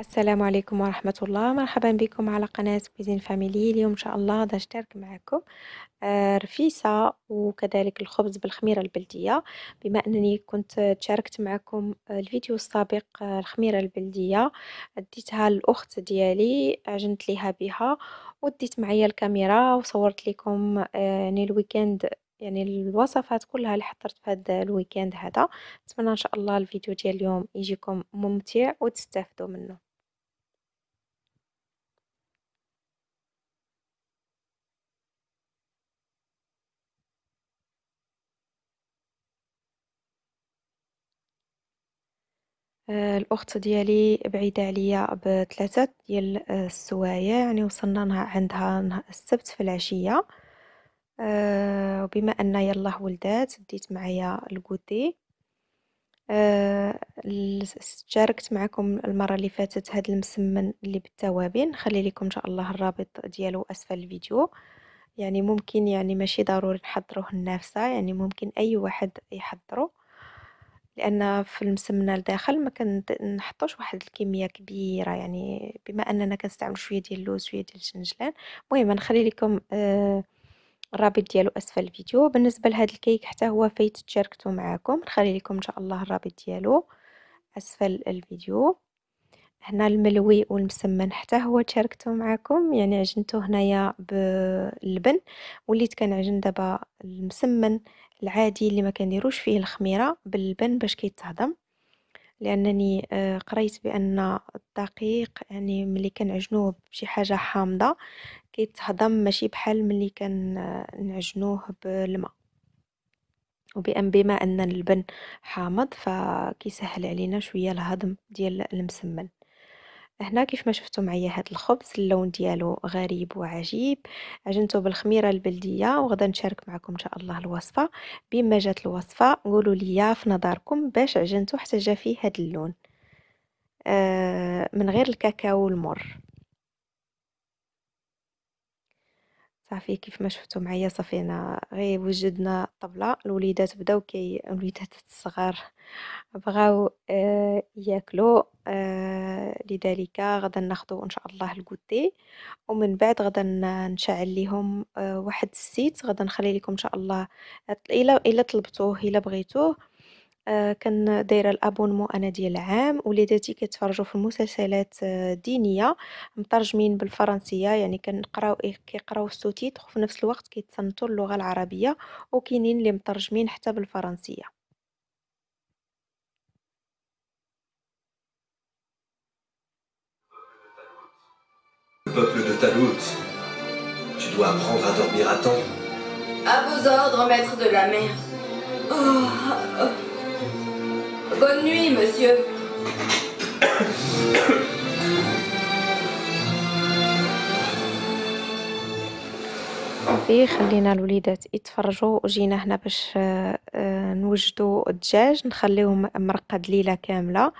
السلام عليكم ورحمة الله مرحبا بكم على قناة كويزين فاميلي اليوم إن شاء الله غادي نشترك معكم آه، رفيسة وكذلك الخبز بالخميرة البلدية بما أنني كنت تشاركت معكم آه، الفيديو السابق آه، الخميرة البلدية اديتها للأخت ديالي عجنت ليها بها وديت معايا الكاميرا وصورت لكم يعني الويكند يعني الوصفات كلها اللي حضرت في هذا الويكند هذا نتمنى ان شاء الله الفيديو ديال اليوم يجيكم ممتع وتستافدوا منه آه، الأخت ديالي بعيدة عليا بثلاثة ديال آه، السوايع يعني وصلنا عندها السبت في العشية آه، وبما أن يلاه ولدات ديت معايا الكوتي شاركت معكم المرة اللي فاتت هاد المسمن اللي بالتوابين نخلي لكم إن شاء الله الرابط ديالو أسفل الفيديو يعني ممكن يعني ماشي ضروري نحضروه النافسة يعني ممكن أي واحد يحضروه لان في المسمنه لداخل ما كنحطوش واحد الكميه كبيره يعني بما اننا كنستعمل شويه ديال اللوز شويه ديال الجنجلان المهم نخلي لكم آه، الرابط ديالو اسفل الفيديو بالنسبه لهذا الكيك حتى هو فايت تشاركته معكم نخلي لكم ان شاء الله الرابط ديالو اسفل الفيديو هنا الملوي والمسمن حتى هو تشاركته معكم يعني عجنته هنايا باللبن وليت كنعجن دابا المسمن العادي اللي ما كنديروش فيه الخميره باللبن باش كيتهضم لانني آه، قريت بان الدقيق يعني ملي كنعجنوه بشي حاجه حامضه كيتهضم ماشي بحال ملي كنعجنوه آه، بالماء وبأن بما ان اللبن حامض فكيسهل علينا شويه الهضم ديال المسمن هنا كيف ما شفتوا معايا هذا الخبز اللون ديالو غريب وعجيب عجنته بالخميره البلديه وغدا نشارك معكم ان شاء الله الوصفه بما جات الوصفه قولوا لي في نظركم باش عجنته حتى جا فيه هذا اللون آه من غير الكاكاو المر صافي كيف ما شفتوا معايا صافي انا غير وجدنا الطبله الوليدات بداو كي الوليدات الصغار بغاو آه، ياكلوا آه، لذلك غدا ناخذوا ان شاء الله الكوتي ومن بعد غدا نشعل لهم آه، واحد السيت غدا نخلي لكم ان شاء الله الا الا طلبتوه الا بغيتوه آه، كان دايره الابونمون انا ديال العام وليداتي كيتفرجوا في المسلسلات آه دينيه مترجمين بالفرنسيه يعني كنقراو إيه، كيقراو السوتيت وفي نفس الوقت كيتصنتوا اللغه العربيه وكاينين اللي مترجمين حتى بالفرنسيه peuple de Talout. Tu dois apprendre à dormir à temps. À vos ordres, maître de la mer. Oh, oh. oh. Bonne nuit, monsieur. صافي خلينا الوليدات يتفرجوا وجينا هنا باش آه، آه، نوجدوا الدجاج نخليوه مرقد ليله كامله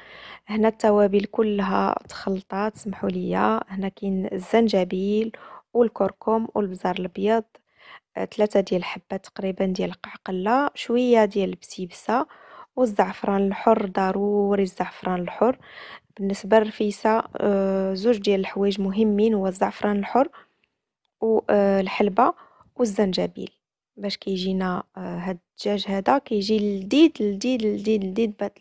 هنا التوابل كلها تخلطات سمحوا لي هنا كاين الزنجبيل والكركم والبزار الابيض ثلاثه آه، ديال الحبات تقريبا ديال القعقله شويه ديال البسيبسه والزعفران الحر ضروري الزعفران الحر بالنسبه للرفيسه آه، زوج ديال الحوايج مهمين هو الزعفران الحر والحلبه آه، والزنجبيل باش كيجينا آه، هاد الدجاج هذا كيجي لذيذ لذيذ لذيذ لذيذ بهاد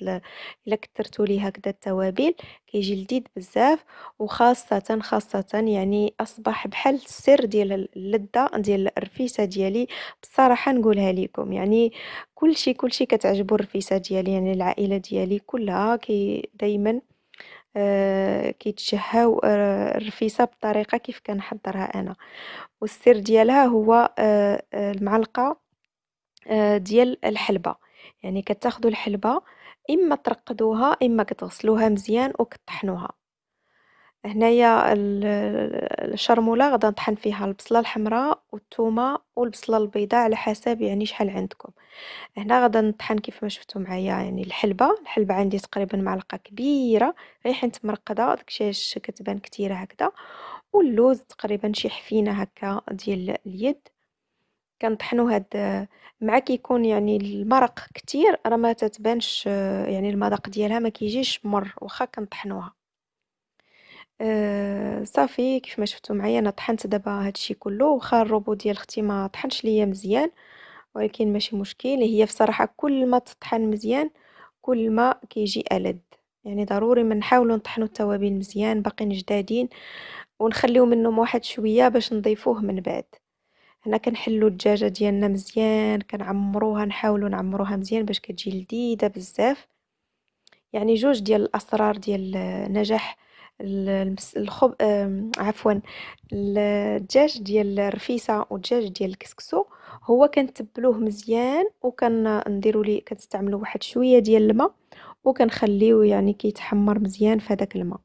الا كثرتو ليه هكذا التوابل كيجي لذيذ بزاف وخاصه خاصه يعني اصبح بحال السر ديال اللذه ديال الرفيسه ديالي بصراحه نقولها لكم يعني كلشي كلشي كتعجبو الرفيسه ديالي يعني العائله ديالي كلها كي دائما آه، كيتشهاو آه، الرفيسه بطريقة كيف كنحضرها انا والسر ديالها هو آه، المعلقه ديال الحلبه يعني كتاخذوا الحلبه اما ترقدوها اما كتغسلوها مزيان وكطحنوها هنايا الشرمولة غدا نطحن فيها البصلة الحمراء والثومة والبصلة البيضاء على حسب يعني شحال عندكم هنا غدا نطحن كيف ما شفتوا معايا يعني الحلبة الحلبة عندي تقريبا معلقة كبيرة غير حنت مرقدة داكشي كتبان كتيرة هكذا واللوز تقريبا شي حفينة هكا ديال اليد كنطحنو هاد مع كيكون يعني المرق كتير راه ما تتبانش يعني المذاق ديالها ما كيجيش مر واخا كنطحنوها آه، صافي كيف ما شفتوا معايا انا طحنت دابا هادشي كله واخا الروبو ديال اختي ما طحنش ليا مزيان ولكن ماشي مشكل هي بصراحه كل ما تطحن مزيان كل ما كيجي ألد يعني ضروري ما نحاولوا نطحنوا التوابل مزيان باقيين جدادين ونخليو منهم واحد شويه باش نضيفوه من بعد هنا كنحلوا الدجاجه ديالنا مزيان كنعمروها نحاولوا نعمروها مزيان باش كتجي لذيذه بزاف يعني جوج ديال الاسرار ديال نجاح الخب عفوا الدجاج ديال الرفيسه والدجاج ديال الكسكسو هو كنتبلوه مزيان وكنديروا لي كنستعملوا واحد شويه ديال الماء وكنخليه يعني كيتحمر مزيان في هذاك الماء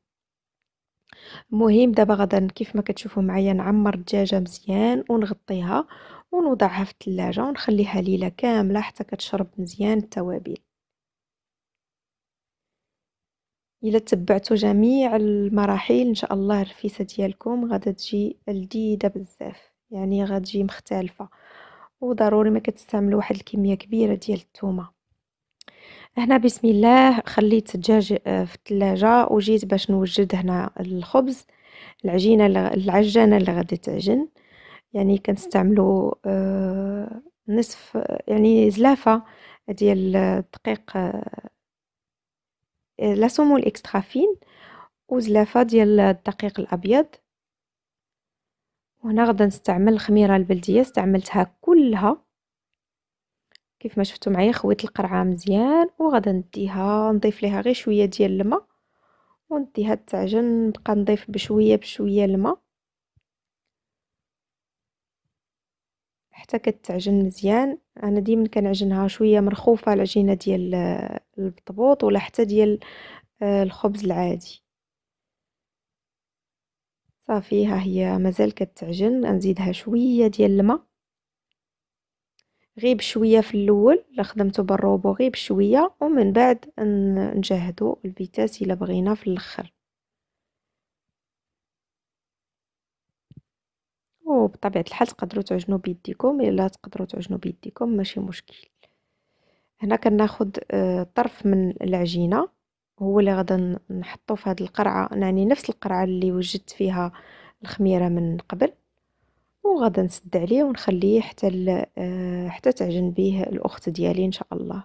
المهم دابا غدا كيف ما كتشوفوا معايا نعمر الدجاجه مزيان ونغطيها ونوضعها في الثلاجه ونخليها ليله كامله حتى كتشرب مزيان التوابل الا تبعتوا جميع المراحل ان شاء الله الرفيسه ديالكم غادا تجي لذيذه بزاف يعني غتجي مختلفه وضروري ما كتستعملوا واحد الكميه كبيره ديال الثومه هنا بسم الله خليت الدجاج آه، في الثلاجه وجيت باش نوجد هنا الخبز العجينه العجانه اللي غادي تعجن يعني كنستعملوا آه، نصف يعني زلافه ديال الدقيق آه، لاسومو فين وزلافة ديال الدقيق الابيض وهنا غدا نستعمل الخميره البلديه استعملتها كلها كيف ما شفتوا معايا خويت القرعه مزيان وغدا نديها نضيف ليها غير شويه ديال الماء ونديها تعجن نبقى نضيف بشويه بشويه الماء حتى كتعجن مزيان انا ديما كنعجنها شويه مرخوفه العجينه ديال آه، البطبوط ولا حتى ديال آه، الخبز العادي صافي ها هي مازال كتعجن غنزيدها شويه ديال الماء غيب بشويه في الاول الا خدمته بالروبو غيب بشويه ومن بعد نجهدو الفيتاس الا بغينا في الاخر وبطبيعه الحال تقدروا تعجنوا بيديكم الا تقدروا تعجنوا بيديكم ماشي مشكل هنا كناخذ آه، طرف من العجينه هو اللي غادا نحطو في هذه القرعه يعني نفس القرعه اللي وجدت فيها الخميره من قبل وغدا نسد عليه ونخليه حتى آه، حتى تعجن به الاخت ديالي ان شاء الله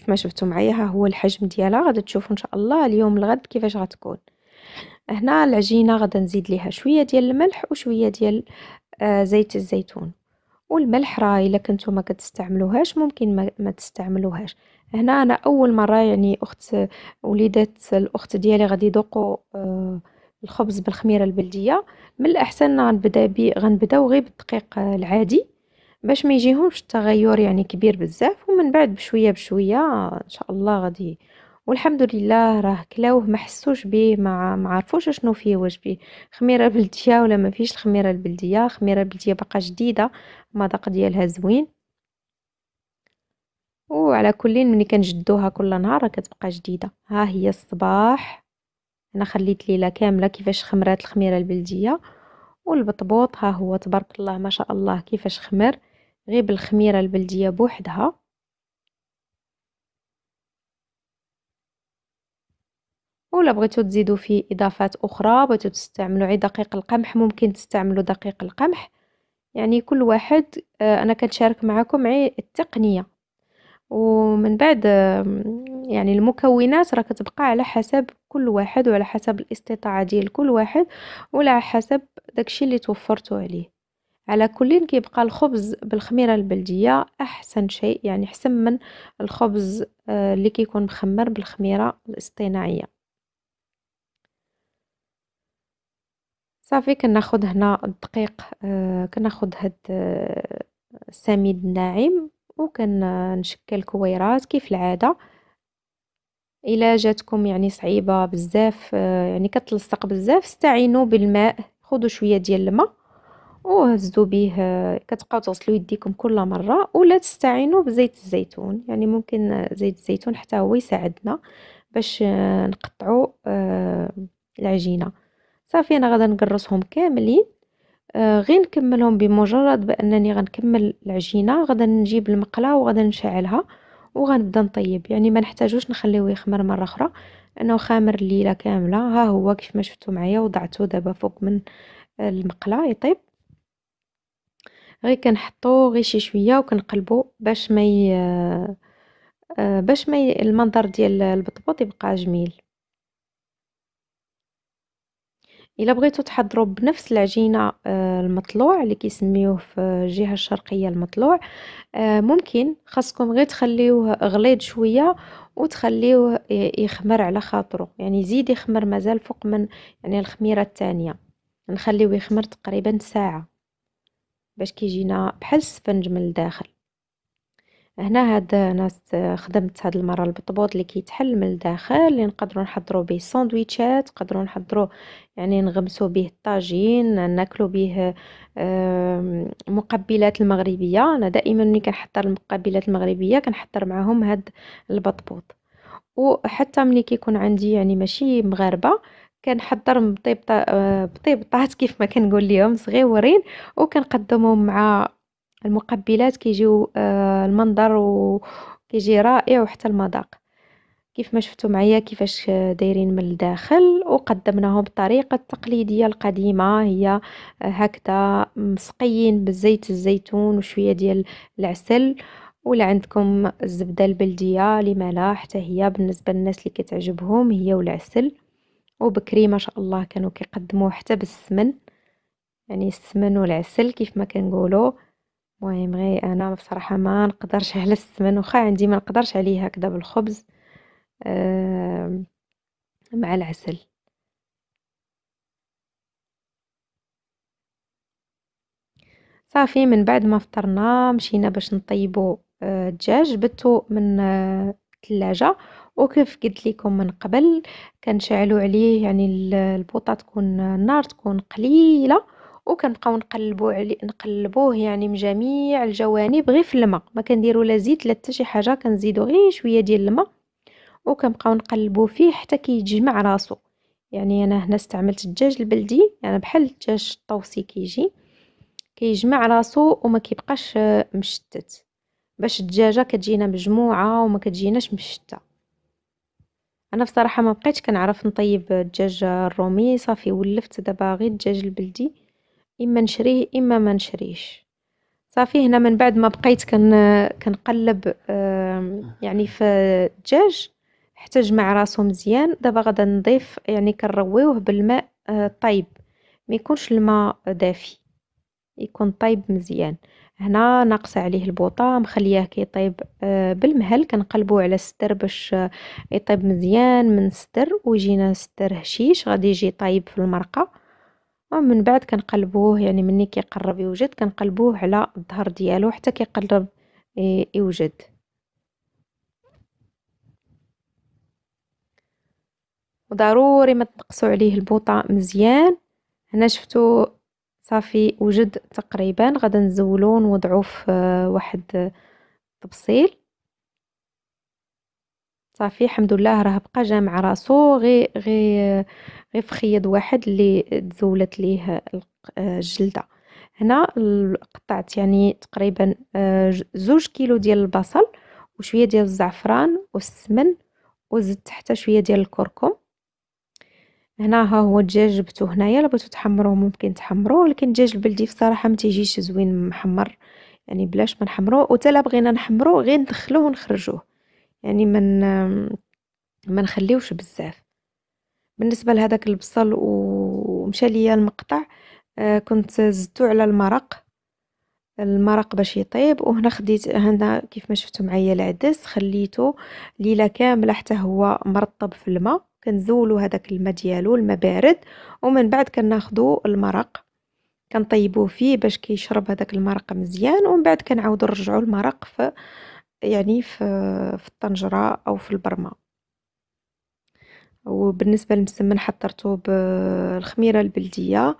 كيف ما شفتوا معايا ها هو الحجم ديالها غادي تشوفوا ان شاء الله اليوم الغد كيفاش غتكون هنا العجينه غادا نزيد ليها شويه ديال الملح وشويه ديال آه، زيت الزيتون والملح راه الا كنتو ما كتستعملوهاش ممكن ما, تستعملوهاش هنا انا اول مره يعني اخت وليدات الاخت ديالي غادي يذوقوا آه، الخبز بالخميره البلديه من الاحسن غنبدا غنبداو غير بالدقيق العادي باش ما يجيهمش التغير يعني كبير بزاف ومن بعد بشويه بشويه ان شاء الله غادي والحمد لله راه كلاوه ما حسوش به ما مع... عرفوش شنو فيه واش فيه خميره بلديه ولا ما فيش الخميره البلديه خميره البلديه باقا جديده المذاق ديالها زوين وعلى كل ملي كنجدوها كل نهار كتبقى جديده ها هي الصباح انا خليت ليله كامله كيفاش خمرات الخميره البلديه والبطبوط ها هو تبارك الله ما شاء الله كيفاش خمر غير بالخميرة البلدية بوحدها ولا بغيتو تزيدو فيه اضافات اخرى بغيتو تستعملوا عي دقيق القمح ممكن تستعملوا دقيق القمح يعني كل واحد آه، انا كنشارك معكم عي التقنيه ومن بعد يعني المكونات راه كتبقى على حسب كل واحد وعلى حسب الاستطاعه ديال كل واحد ولا حسب داكشي اللي توفرتو عليه على كل كيبقى الخبز بالخميره البلديه احسن شيء يعني حسن من الخبز آه، اللي كيكون مخمر بالخميره الاصطناعيه صافي كناخذ هنا الدقيق آه، كناخذ هاد آه، السميد الناعم وكنشكل كويرات كيف العاده الا جاتكم يعني صعيبه بزاف يعني كتلصق بزاف استعينوا بالماء خذوا شويه ديال الماء وهزوا به كتبقاو توصلوا يديكم كل مره ولا تستعينوا بزيت الزيتون يعني ممكن زيت الزيتون حتى هو يساعدنا باش نقطعوا آه، العجينه صافي انا غادا نقرصهم كاملين آه، غير نكملهم بمجرد بانني غنكمل العجينه غادا نجيب المقله وغادي نشعلها وغنبدا نطيب يعني ما نحتاجوش نخليوه يخمر مره اخرى انه خامر الليله كامله ها هو كيف ما شفتوا معايا وضعته دابا فوق من المقله يطيب غير كنحطو غير شي شويه وكنقلبو باش ما ي... آه، باش ما ي... المنظر ديال البطبوط يبقى جميل الا بغيتو تحضروا بنفس العجينه آه، المطلوع اللي كيسميوه في الجهه الشرقيه المطلوع آه، ممكن خاصكم غير تخليوه غليظ شويه وتخليوه يخمر على خاطرو يعني يزيد يخمر مازال فوق من يعني الخميره الثانيه نخليوه يخمر تقريبا ساعه باش كيجينا بحال السفنج من الداخل هنا هاد ناس خدمت هاد المره البطبوط اللي كيتحل من الداخل اللي نقدروا نحضروا به ساندويتشات نقدروا نحضروا يعني نغمسوا به الطاجين ناكلوا به مقبلات المغربيه انا دائما ملي كنحضر المقبلات المغربيه كنحضر معاهم هاد البطبوط وحتى ملي كيكون عندي يعني ماشي مغاربه كنحضر بطيبطا بطيبطات آه، كيف ما كنقول لهم صغيورين وكنقدمهم مع المقبلات كيجيو آه، المنظر وكيجي رائع وحتى المذاق كيف ما شفتوا معايا كيفاش دايرين من الداخل وقدمناهم بطريقة التقليديه القديمه هي آه، هكذا مسقيين بزيت الزيتون وشويه ديال العسل ولا عندكم الزبده البلديه لما لا حتى هي بالنسبه للناس اللي كتعجبهم هي والعسل وبكري ما شاء الله كانوا كيقدموه حتى بالسمن يعني السمن والعسل كيف ما كنقولوا المهم غير انا بصراحه ما نقدرش على السمن واخا عندي ما نقدرش عليه هكذا بالخبز آه مع العسل صافي من بعد ما فطرنا مشينا باش نطيبو آه، الدجاج آه جبتو من الثلاجه وكيف قلت لكم من قبل كنشعلوا عليه يعني البوطه تكون النار تكون قليله وكنبقاو نقلبوا عليه نقلبوه يعني من جميع الجوانب غير في الماء ما كنديروا لا زيت لا حتى شي حاجه كنزيدو غير شويه ديال الماء وكنبقاو نقلبوا فيه حتى كيتجمع راسو يعني انا هنا استعملت الدجاج البلدي يعني بحال الدجاج الطوسي كيجي كيجمع راسو وما كيبقاش مشتت باش الدجاجه كتجينا مجموعه وما كتجيناش مشته انا بصراحه ما بقيتش كنعرف نطيب الدجاج الرومي صافي ولفت دابا غير الدجاج البلدي اما نشريه اما ما نشريش صافي هنا من بعد ما بقيت كن كنقلب يعني في الدجاج حتى جمع راسو مزيان دابا غادا نضيف يعني كنرويوه بالماء آه، طيب ما يكونش الماء دافي يكون طايب مزيان هنا ناقصه عليه البوطه مخلياه كيطيب آه، بالمهل كنقلبو على الستر باش آه، يطيب مزيان من الستر ويجينا الستر هشيش غادي يجي طايب في المرقه ومن آه، بعد كنقلبوه يعني مني كيقرب يوجد كنقلبوه على الظهر ديالو حتى كيقرب يوجد وضروري ما تنقصوا عليه البوطه مزيان هنا شفتوا صافي وجد تقريبا غدا نزولو نوضعو في آه، واحد طبسيل آه، صافي الحمد لله راه بقى جامع راسو غي غي آه، غي فخيد واحد اللي تزولت ليه الجلده هنا قطعت يعني تقريبا زوج كيلو ديال البصل وشويه ديال الزعفران والسمن وزدت حتى شويه ديال الكركم هنا ها هو الدجاج جبتو هنايا الا بغيتو تحمروه ممكن تحمروه لكن الدجاج البلدي بصراحه ما تيجيش زوين محمر يعني بلاش ما نحمروه وتا لا بغينا نحمروه غير ندخلوه ونخرجوه يعني من ما نخليوش بزاف بالنسبه لهذاك البصل ومشى ليا المقطع آه، كنت زدتو على المرق المرق باش يطيب وهنا خديت هنا كيف ما شفتوا معايا العدس خليته ليله كامله حتى هو مرطب في الماء كنزولو هذاك الماء ديالو الماء بارد ومن بعد كناخدو المرق كنطيبوه فيه باش كيشرب هذاك المرق مزيان ومن بعد كنعاودو نرجعو المرق في يعني في في الطنجره او في البرمه وبالنسبه للمسمن حضرته بالخميره البلديه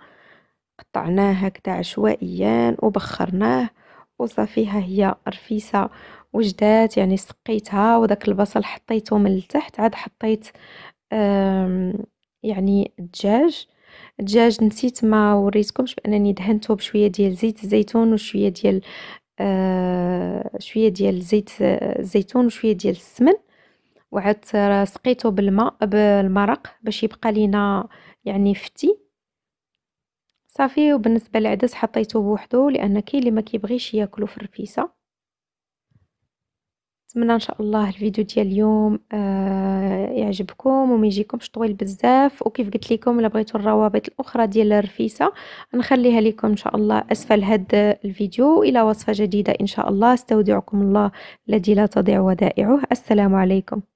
قطعناه هكذا عشوائيا وبخرناه وصافي ها هي رفيسه وجدات يعني سقيتها وداك البصل حطيته من التحت عاد حطيت يعني الدجاج الدجاج نسيت ما وريتكمش بانني دهنته بشويه ديال زيت الزيتون وشويه ديال آه شويه ديال زيت الزيتون وشويه ديال السمن وعاد سقيته بالماء بالمرق باش يبقى لينا يعني فتي صافي وبالنسبه للعدس حطيته بوحدو لان كاين اللي ما كيبغيش ياكلو في الرفيسه نتمنى ان شاء الله الفيديو ديال اليوم آه يعجبكم وما يجيكمش طويل بزاف وكيف قلت لكم الا بغيتوا الروابط الاخرى ديال الرفيسه نخليها لكم ان شاء الله اسفل هذا الفيديو الى وصفه جديده ان شاء الله استودعكم الله الذي لا تضيع ودائعه السلام عليكم